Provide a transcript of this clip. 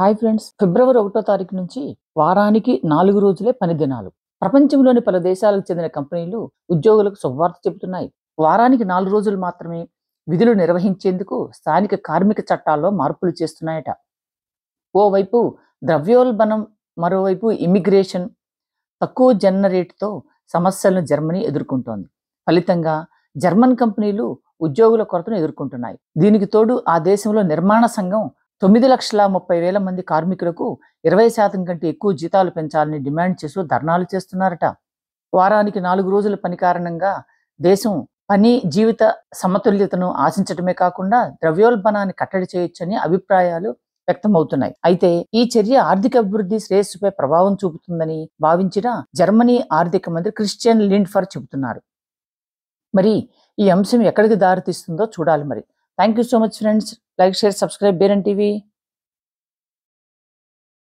Hi friends ఫిబ్రవరి ఒకటో తారీఖు నుంచి వారానికి నాలుగు రోజులే పని దినాలు ప్రపంచంలోని పలు దేశాలకు చెందిన కంపెనీలు ఉద్యోగులకు శుభవార్త చెబుతున్నాయి వారానికి నాలుగు రోజులు మాత్రమే విధులు నిర్వహించేందుకు స్థానిక కార్మిక చట్టాల్లో మార్పులు చేస్తున్నాయట ఓవైపు ద్రవ్యోల్బణం మరోవైపు ఇమిగ్రేషన్ తక్కువ జన్న రేటుతో సమస్యలను జర్మనీ ఎదుర్కొంటోంది ఫలితంగా జర్మన్ కంపెనీలు ఉద్యోగుల కొరతను ఎదుర్కొంటున్నాయి దీనికి తోడు ఆ దేశంలో నిర్మాణ సంఘం తొమ్మిది లక్షల ముప్పై వేల మంది కార్మికులకు ఇరవై శాతం కంటే ఎక్కువ జీతాలు పెంచాలని డిమాండ్ చేస్తూ ధర్నాలు చేస్తున్నారట వారానికి నాలుగు రోజుల పని కారణంగా దేశం పని జీవిత సమతుల్యతను ఆశించటమే కాకుండా ద్రవ్యోల్బణాన్ని కట్టడి చేయొచ్చని అభిప్రాయాలు వ్యక్తమవుతున్నాయి అయితే ఈ చర్య ఆర్థిక అభివృద్ధి శ్రేయస్సుపై ప్రభావం చూపుతుందని భావించిన జర్మనీ ఆర్థిక మంత్రి క్రిస్టియన్ లిండ్ఫర్ చెబుతున్నారు మరి ఈ అంశం ఎక్కడికి దారితీస్తుందో చూడాలి మరి Thank you so much, friends. Like, share, subscribe, Bear and TV.